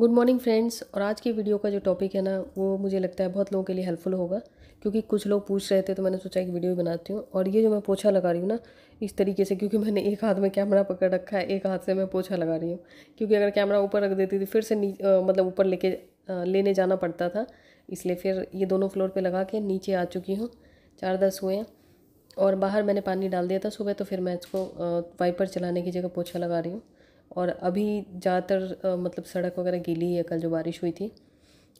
good morning friends और आज की वीडियो का जो टॉपिक है ना वो मुझे लगता है बहुत लोगों के लिए हेल्पफुल होगा क्योंकि कुछ लोग पूछ रहे थे तो मैंने सोचा एक वीडियो बनाती हूँ और ये जो मैं पोछा लगा रही हूँ ना इस तरीके से क्योंकि मैंने एक हाथ में कैमरा पकड़ रखा है एक हाथ से मैं पोछा लगा रही हूँ क्योंकि अगर कैमरा ऊपर रख देती थी फिर से आ, मतलब ऊपर लेके लेने जाना पड़ता था इसलिए फिर ये दोनों फ्लोर पर लगा के नीचे आ चुकी हूँ चार दस हुए हैं और बाहर मैंने पानी डाल दिया था सुबह तो फिर मैं इसको वाइपर चलाने की जगह पोछा लगा रही हूँ और अभी ज़्यादातर मतलब सड़क वगैरह गीली है कल जो बारिश हुई थी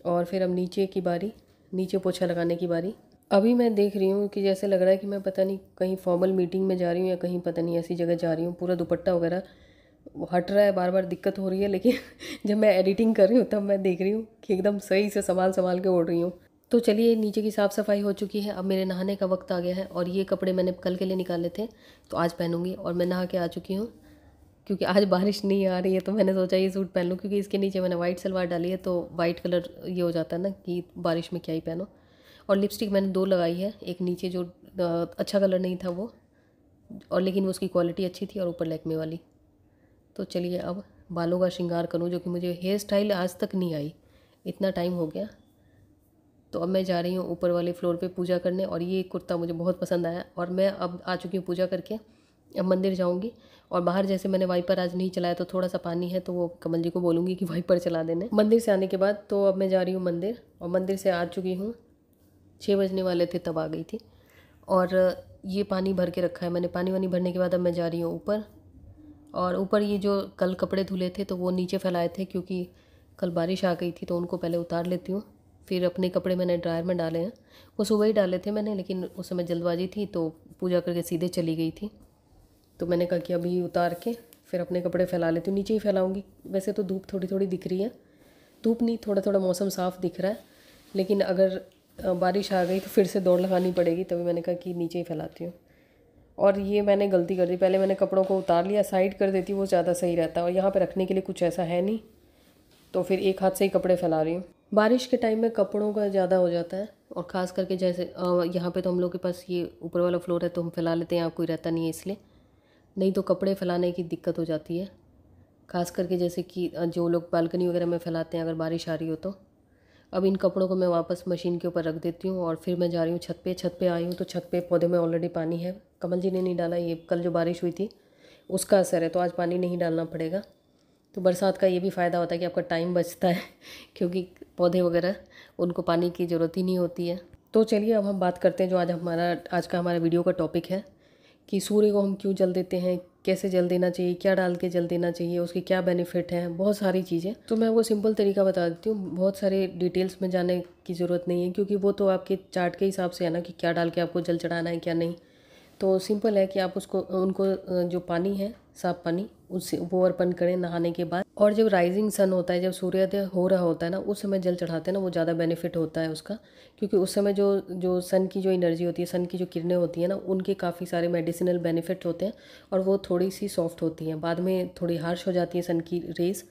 और फिर अब नीचे की बारी नीचे पोछा लगाने की बारी अभी मैं देख रही हूँ कि जैसे लग रहा है कि मैं पता नहीं कहीं फॉर्मल मीटिंग में जा रही हूँ या कहीं पता नहीं ऐसी जगह जा रही हूँ पूरा दुपट्टा वगैरह हट रहा है बार बार दिक्कत हो रही है लेकिन जब मैं एडिटिंग कर रही हूँ तब मैं देख रही हूँ कि एकदम सही से संभाल संभाल के ओढ़ रही हूँ तो चलिए नीचे की साफ़ सफाई हो चुकी है अब मेरे नहाने का वक्त आ गया है और ये कपड़े मैंने कल के लिए निकाले थे तो आज पहनूंगी और मैं नहा के आ चुकी हूँ क्योंकि आज बारिश नहीं आ रही है तो मैंने सोचा ये सूट पहन लूँ क्योंकि इसके नीचे मैंने वाइट सलवार डाली है तो वाइट कलर ये हो जाता है ना कि बारिश में क्या ही पहनो और लिपस्टिक मैंने दो लगाई है एक नीचे जो अच्छा कलर नहीं था वो और लेकिन वो उसकी क्वालिटी अच्छी थी और ऊपर लैकमे वाली तो चलिए अब बालों का श्रृंगार करूँ जो कि मुझे हेयर स्टाइल आज तक नहीं आई इतना टाइम हो गया तो अब मैं जा रही हूँ ऊपर वाले फ्लोर पे पूजा करने और ये कुर्ता मुझे बहुत पसंद आया और मैं अब आ चुकी हूँ पूजा करके अब मंदिर जाऊँगी और बाहर जैसे मैंने वाइपर आज नहीं चलाया तो थोड़ा सा पानी है तो वो कमल जी को बोलूँगी कि वाइपर चला देने मंदिर से आने के बाद तो अब मैं जा रही हूँ मंदिर और मंदिर से आ चुकी हूँ छः बजने वाले थे तब आ गई थी और ये पानी भर के रखा है मैंने पानी वानी भरने के बाद अब मैं जा रही हूँ ऊपर और ऊपर ये जो कल कपड़े धुले थे तो वो नीचे फैलाए थे क्योंकि कल बारिश आ गई थी तो उनको पहले उतार लेती हूँ फिर अपने कपड़े मैंने ड्रायर में डाले हैं वो सुबह ही डाले थे मैंने लेकिन उस समय जल्दबाजी थी तो पूजा करके सीधे चली गई थी तो मैंने कहा कि अभी उतार के फिर अपने कपड़े फैला लेती हूँ नीचे ही फैलाऊँगी वैसे तो धूप थोड़ी थोड़ी दिख रही है धूप नहीं थोड़ा थोड़ा मौसम साफ़ दिख रहा है लेकिन अगर बारिश आ गई तो फिर से दौड़ लगानी पड़ेगी तभी मैंने कहा कि नीचे ही फैलाती हूँ और ये मैंने गलती कर दी पहले मैंने कपड़ों को उतार लिया साइड कर देती वो ज़्यादा सही रहता और यहाँ पर रखने के लिए कुछ ऐसा है नहीं तो फिर एक हाथ से ही कपड़े फैला रही हूँ बारिश के टाइम में कपड़ों का ज़्यादा हो जाता है और ख़ास करके जैसे यहाँ पे तो हम लोग के पास ये ऊपर वाला फ्लोर है तो हम फैला लेते हैं यहाँ कोई रहता नहीं है इसलिए नहीं तो कपड़े फैलाने की दिक्कत हो जाती है खास करके जैसे कि जो लोग बालकनी वगैरह में फैलाते हैं अगर बारिश आ रही हो तो अब इन कपड़ों को मैं वापस मशीन के ऊपर रख देती हूँ और फिर मैं जा रही हूँ छत पे छत पे आई हूँ तो छत पे पौधे में ऑलरेडी पानी है कमल जी ने नहीं डाला ये कल जो बारिश हुई थी उसका असर है तो आज पानी नहीं डालना पड़ेगा तो बरसात का ये भी फ़ायदा होता है कि आपका टाइम बचता है क्योंकि पौधे वगैरह उनको पानी की ज़रूरत ही नहीं होती है तो चलिए अब हम बात करते हैं जो आज हमारा आज का हमारा वीडियो का टॉपिक है कि सूर्य को हम क्यों जल देते हैं कैसे जल देना चाहिए क्या डाल के जल देना चाहिए उसके क्या बेनिफिट हैं बहुत सारी चीज़ें तो मैं वो सिंपल तरीका बता देती हूँ बहुत सारे डिटेल्स में जाने की ज़रूरत नहीं है क्योंकि वो तो आपके चार्ट के हिसाब से है ना कि क्या डाल के आपको जल चढ़ाना है क्या नहीं तो सिंपल है कि आप उसको उनको जो पानी है साफ पानी उससे वो अर्पण करें नहाने के बाद और जब राइजिंग सन होता है जब सूर्योदय हो रहा होता है ना उस समय जल चढ़ाते हैं ना वो ज़्यादा बेनिफिट होता है उसका क्योंकि उस समय जो जो सन की जो एनर्जी होती है सन की जो किरणें होती हैं ना उनके काफ़ी सारे मेडिसिनल बेनिफिट होते हैं और वो थोड़ी सी सॉफ्ट होती हैं बाद में थोड़ी हार्श हो जाती है सन की रेस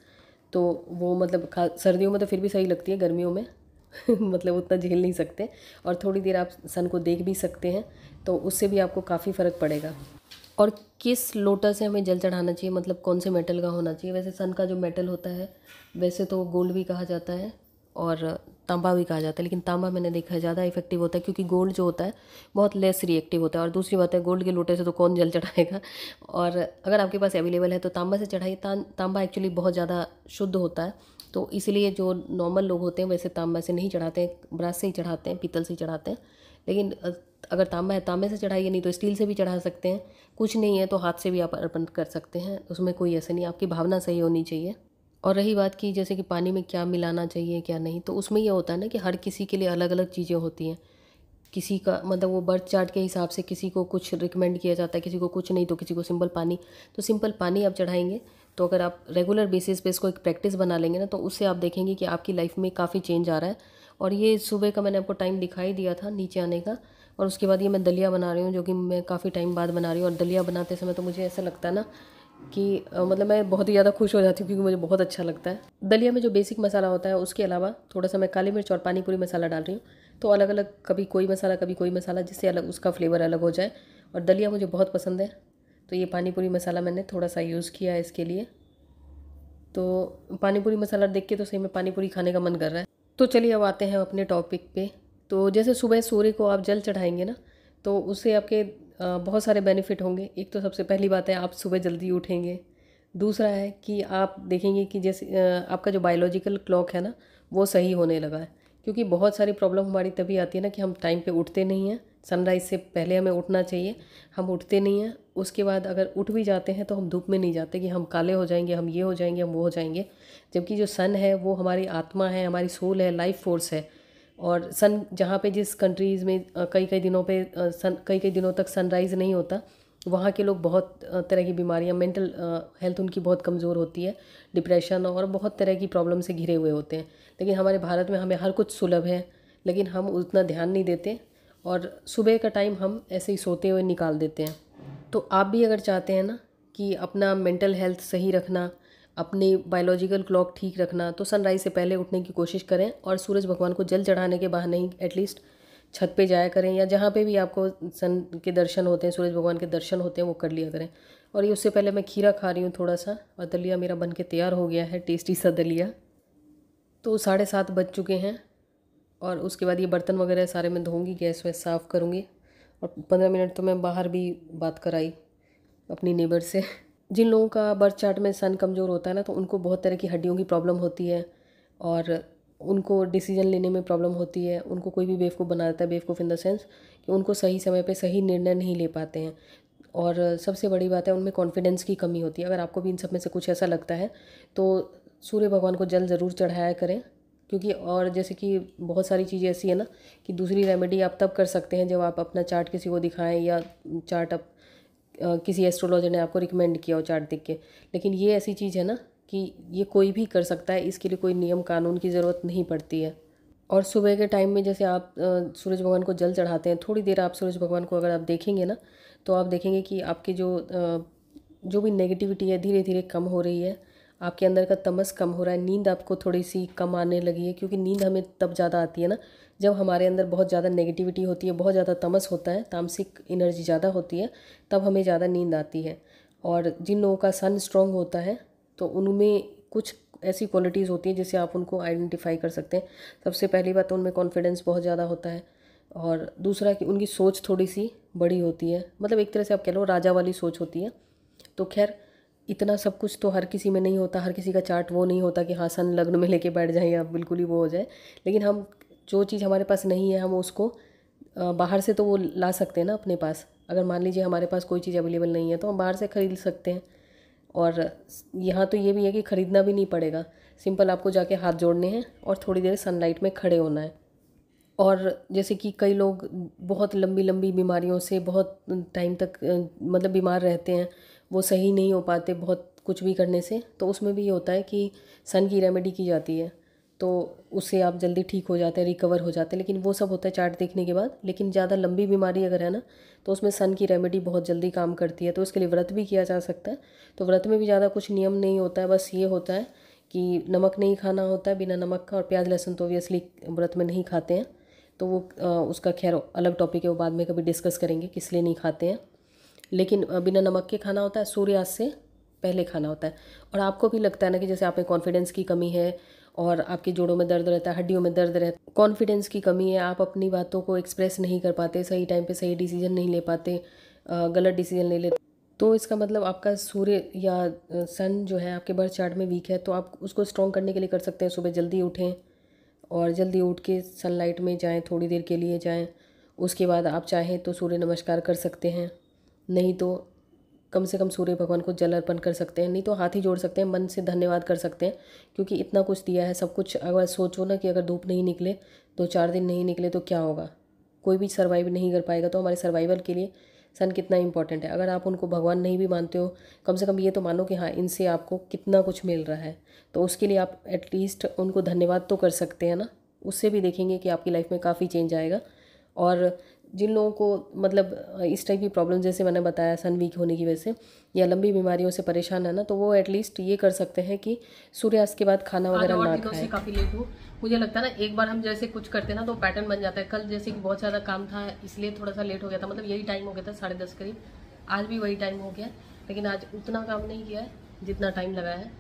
तो वो मतलब खा सर्दियों में तो फिर भी सही लगती है गर्मियों में मतलब उतना झेल नहीं सकते और थोड़ी देर आप सन को देख भी सकते हैं तो उससे भी आपको काफ़ी फ़र्क पड़ेगा और किस लोटस से हमें जल चढ़ाना चाहिए मतलब कौन से मेटल का होना चाहिए वैसे सन का जो मेटल होता है वैसे तो गोल्ड भी कहा जाता है और तांबा भी कहा जाता है लेकिन तांबा मैंने देखा है ज़्यादा इफेक्टिव होता है क्योंकि गोल्ड जो होता है बहुत लेस रिएक्टिव होता है और दूसरी बात है गोल्ड के लोटे से तो कौन जल चढ़ाएगा और अगर आपके पास अवेलेबल है तो तांबा से चढ़ाइए तांबा एक्चुअली बहुत ज़्यादा शुद्ध होता है तो इसलिए जो नॉर्मल लोग होते हैं वैसे तांबा से नहीं चढ़ाते हैं ब्रास से ही चढ़ाते हैं पीतल से ही चढ़ाते हैं लेकिन अगर तांबा है तांबे से चढ़ाइए नहीं तो स्टील से भी चढ़ा सकते हैं कुछ नहीं है तो हाथ से भी आप अर्पण कर सकते हैं उसमें कोई ऐसे नहीं आपकी भावना सही होनी चाहिए और रही बात की जैसे कि पानी में क्या मिलाना चाहिए क्या नहीं तो उसमें यह होता है ना कि हर किसी के लिए अलग अलग चीज़ें होती हैं किसी का मतलब वो बर्थ चार्ट के हिसाब से किसी को कुछ रिकमेंड किया जाता है किसी को कुछ नहीं तो किसी को सिंपल पानी तो सिंपल पानी आप चढ़ाएंगे तो अगर आप रेगुलर बेसिस पे इसको एक प्रैक्टिस बना लेंगे ना तो उससे आप देखेंगे कि आपकी लाइफ में काफ़ी चेंज आ रहा है और ये सुबह का मैंने आपको टाइम दिखाई दिया था नीचे आने का और उसके बाद ये मैं दलिया बना रही हूँ जो कि मैं काफ़ी टाइम बाद बना रही हूँ और दलिया बनाते समय तो मुझे ऐसा लगता है ना कि मतलब मैं बहुत ही ज़्यादा खुश हो जाती हूँ क्योंकि मुझे बहुत अच्छा लगता है दलिया में जो बेसिक मसाला होता है उसके अलावा थोड़ा सा मैं काली मिर्च और पानी पूरी मसाला डाल रही हूँ तो अलग अलग कभी कोई मसाला कभी कोई मसाला जिससे अलग उसका फ्लेवर अलग हो जाए और दलिया मुझे बहुत पसंद है तो ये पानी पूरी मसाला मैंने थोड़ा सा यूज़ किया है इसके लिए तो पानी पूरी मसाला देख के तो सही में पानी पूरी खाने का मन कर रहा है तो चलिए अब आते हैं अपने टॉपिक पे तो जैसे सुबह सूर्य को आप जल चढ़ाएंगे ना तो उससे आपके बहुत सारे बेनिफिट होंगे एक तो सबसे पहली बात है आप सुबह जल्दी उठेंगे दूसरा है कि आप देखेंगे कि जैसे आपका जो बायोलॉजिकल क्लॉक है ना वो सही होने लगा है क्योंकि बहुत सारी प्रॉब्लम हमारी तभी आती है ना कि हम टाइम पे उठते नहीं हैं सनराइज़ से पहले हमें उठना चाहिए हम उठते नहीं हैं उसके बाद अगर उठ भी जाते हैं तो हम धूप में नहीं जाते कि हम काले हो जाएंगे हम ये हो जाएंगे हम वो हो जाएंगे जबकि जो सन है वो हमारी आत्मा है हमारी सोल है लाइफ फोर्स है और सन जहाँ पे जिस कंट्रीज़ में कई कई दिनों पे सन कई कई दिनों तक सनराइज़ नहीं होता वहाँ के लोग बहुत तरह की बीमारियाँ मेंटल हेल्थ उनकी बहुत कमज़ोर होती है डिप्रेशन और बहुत तरह की प्रॉब्लम से घिरे हुए होते हैं लेकिन हमारे भारत में हमें हर कुछ सुलभ है लेकिन हम उतना ध्यान नहीं देते और सुबह का टाइम हम ऐसे ही सोते हुए निकाल देते हैं तो आप भी अगर चाहते हैं ना कि अपना मेंटल हेल्थ सही रखना अपनी बायोलॉजिकल क्लॉक ठीक रखना तो सनराइज़ से पहले उठने की कोशिश करें और सूरज भगवान को जल चढ़ाने के बहाने ही एटलीस्ट छत पे जाया करें या जहाँ पे भी आपको सन के दर्शन होते हैं सूरज भगवान के दर्शन होते हैं वो कर लिया करें और ये उससे पहले मैं खीरा खा रही हूँ थोड़ा सा और दलिया मेरा बन के तैयार हो गया है टेस्टी सा दलिया तो साढ़े सात बज चुके हैं और उसके बाद ये बर्तन वगैरह सारे मैं धोऊँगी गैस वैस साफ़ करूँगी और पंद्रह मिनट तो मैं बाहर भी बात कराई अपनी नेबर से जिन लोगों का बर्थ चार्ट में सन कमज़ोर होता है ना तो उनको बहुत तरह की हड्डियों की प्रॉब्लम होती है और उनको डिसीजन लेने में प्रॉब्लम होती है उनको कोई भी बेवकूफ़ बना देता है बेवकूफ़ इन द सेंस कि उनको सही समय पर सही निर्णय नहीं ले पाते हैं और सबसे बड़ी बात है उनमें कॉन्फिडेंस की कमी होती है अगर आपको भी इन सब में से कुछ ऐसा लगता है तो सूर्य भगवान को जल ज़रूर चढ़ाया करें क्योंकि और जैसे कि बहुत सारी चीज़ें ऐसी है ना कि दूसरी रेमेडी आप तब कर सकते हैं जब आप अपना चार्ट किसी को दिखाएं या चार्ट आप किसी एस्ट्रोलॉजर ने आपको रिकमेंड किया हो चार्ट दिख के लेकिन ये ऐसी चीज़ है ना कि ये कोई भी कर सकता है इसके लिए कोई नियम कानून की ज़रूरत नहीं पड़ती है और सुबह के टाइम में जैसे आप सूरज भगवान को जल चढ़ाते हैं थोड़ी देर आप सूरज भगवान को अगर आप देखेंगे ना तो आप देखेंगे कि आपकी जो जो भी नेगेटिविटी है धीरे धीरे कम हो रही है आपके अंदर का तमस कम हो रहा है नींद आपको थोड़ी सी कम आने लगी है क्योंकि नींद हमें तब ज़्यादा आती है ना जब हमारे अंदर बहुत ज़्यादा नेगेटिविटी होती है बहुत ज़्यादा तमस होता है तामसिक एनर्जी ज़्यादा होती है तब हमें ज़्यादा नींद आती है और जिन लोगों का सन स्ट्रॉन्ग होता है तो उनमें कुछ ऐसी क्वालिटीज़ होती हैं जिससे आप उनको आइडेंटिफाई कर सकते हैं सबसे पहली बात तो उनमें कॉन्फिडेंस बहुत ज़्यादा होता है और दूसरा कि उनकी सोच थोड़ी सी बड़ी होती है मतलब एक तरह से आप कह लो राजा वाली सोच होती है तो खैर इतना सब कुछ तो हर किसी में नहीं होता हर किसी का चार्ट वो नहीं होता कि हाँ सन लग्न में लेके बैठ जाए या बिल्कुल ही वो हो जाए लेकिन हम जो चीज़ हमारे पास नहीं है हम उसको बाहर से तो वो ला सकते हैं ना अपने पास अगर मान लीजिए हमारे पास कोई चीज़ अवेलेबल नहीं है तो हम बाहर से ख़रीद सकते हैं और यहाँ तो ये भी है कि ख़रीदना भी नहीं पड़ेगा सिंपल आपको जाके हाथ जोड़ने हैं और थोड़ी देर सनलाइट में खड़े होना है और जैसे कि कई लोग बहुत लंबी लंबी बीमारियों से बहुत टाइम तक मतलब बीमार रहते हैं वो सही नहीं हो पाते बहुत कुछ भी करने से तो उसमें भी ये होता है कि सन की रेमेडी की जाती है तो उससे आप जल्दी ठीक हो जाते हैं रिकवर हो जाते हैं लेकिन वो सब होता है चार्ट देखने के बाद लेकिन ज़्यादा लंबी बीमारी अगर है ना तो उसमें सन की रेमेडी बहुत जल्दी काम करती है तो उसके लिए व्रत भी किया जा सकता है तो व्रत में भी ज़्यादा कुछ नियम नहीं होता है बस ये होता है कि नमक नहीं खाना होता है बिना नमक का और प्याज लहसुन तो ओबियसली व्रत में नहीं खाते हैं तो वो उसका खैर अलग टॉपिक है वो बाद में कभी डिस्कस करेंगे किस लिए नहीं खाते हैं लेकिन बिना नमक के खाना होता है सूर्यास्त से पहले खाना होता है और आपको भी लगता है ना कि जैसे आप में कॉन्फिडेंस की कमी है और आपके जोड़ों में दर्द रहता है हड्डियों में दर्द रहता है कॉन्फिडेंस की कमी है आप अपनी बातों को एक्सप्रेस नहीं कर पाते सही टाइम पे सही डिसीजन नहीं ले पाते गलत डिसीजन ले लेते तो इसका मतलब आपका सूर्य या सन जो है आपके बर्थ चार्ट में वीक है तो आप उसको स्ट्रॉन्ग करने के लिए कर सकते हैं सुबह जल्दी उठें और जल्दी उठ के सनलाइट में जाएं थोड़ी देर के लिए जाएं उसके बाद आप चाहें तो सूर्य नमस्कार कर सकते हैं नहीं तो कम से कम सूर्य भगवान को जल अर्पण कर सकते हैं नहीं तो हाथ ही जोड़ सकते हैं मन से धन्यवाद कर सकते हैं क्योंकि इतना कुछ दिया है सब कुछ अगर सोचो ना कि अगर धूप नहीं निकले दो चार दिन नहीं निकले तो क्या होगा कोई भी सर्वाइव नहीं कर पाएगा तो हमारे सर्वाइवल के लिए सन कितना इंपॉर्टेंट है अगर आप उनको भगवान नहीं भी मानते हो कम से कम ये तो मानो कि हाँ इनसे आपको कितना कुछ मिल रहा है तो उसके लिए आप एटलीस्ट उनको धन्यवाद तो कर सकते हैं ना उससे भी देखेंगे कि आपकी लाइफ में काफ़ी चेंज आएगा और जिन लोगों को मतलब इस टाइप की प्रॉब्लम जैसे मैंने बताया सन वीक होने की वजह से या लंबी बीमारियों से परेशान है ना तो वो एटलीस्ट ये कर सकते हैं कि सूर्यास्त के बाद खाना वगैरह ना खाएं काफ़ी लेट हो मुझे लगता है ना एक बार हम जैसे कुछ करते ना तो पैटर्न बन जाता है कल जैसे कि बहुत ज़्यादा काम था इसलिए थोड़ा सा लेट हो गया था मतलब यही टाइम हो गया था साढ़े दस करीब आज भी वही टाइम हो गया लेकिन आज उतना काम नहीं किया है जितना टाइम लगा है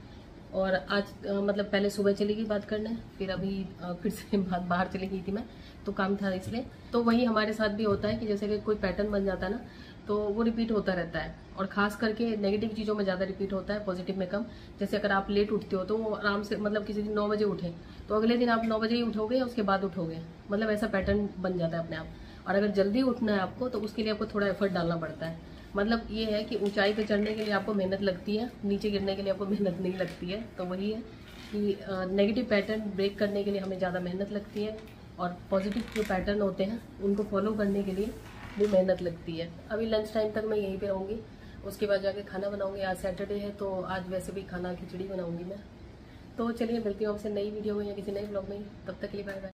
और आज मतलब पहले सुबह चली गई बात करने फिर अभी फिर से बाहर चली गई थी मैं तो काम था इसलिए तो वही हमारे साथ भी होता है कि जैसे कि कोई पैटर्न बन जाता है ना तो वो रिपीट होता रहता है और खास करके नेगेटिव चीज़ों में ज़्यादा रिपीट होता है पॉजिटिव में कम जैसे अगर आप लेट उठते हो तो वो आराम से मतलब किसी दिन नौ बजे उठे तो अगले दिन आप नौ बजे ही उठोगे या उसके बाद उठोगे मतलब ऐसा पैटर्न बन जाता है अपने आप और अगर जल्दी उठना है आपको तो उसके लिए आपको थोड़ा एफर्ट डालना पड़ता है मतलब ये है कि ऊंचाई पे चढ़ने के लिए आपको मेहनत लगती है नीचे गिरने के लिए आपको मेहनत नहीं लगती है तो वही है कि नेगेटिव पैटर्न ब्रेक करने के लिए हमें ज़्यादा मेहनत लगती है और पॉजिटिव जो पैटर्न होते हैं उनको फॉलो करने के लिए भी मेहनत लगती है अभी लंच टाइम तक मैं यहीं पर रहूँगी उसके बाद जाके खाना बनाऊँगी आज सैटरडे है तो आज वैसे भी खाना खिचड़ी बनाऊँगी मैं तो चलिए मिलती हूँ आपसे नई वीडियो में या किसी नए ब्लॉग में तब तक के लिए बाय बाय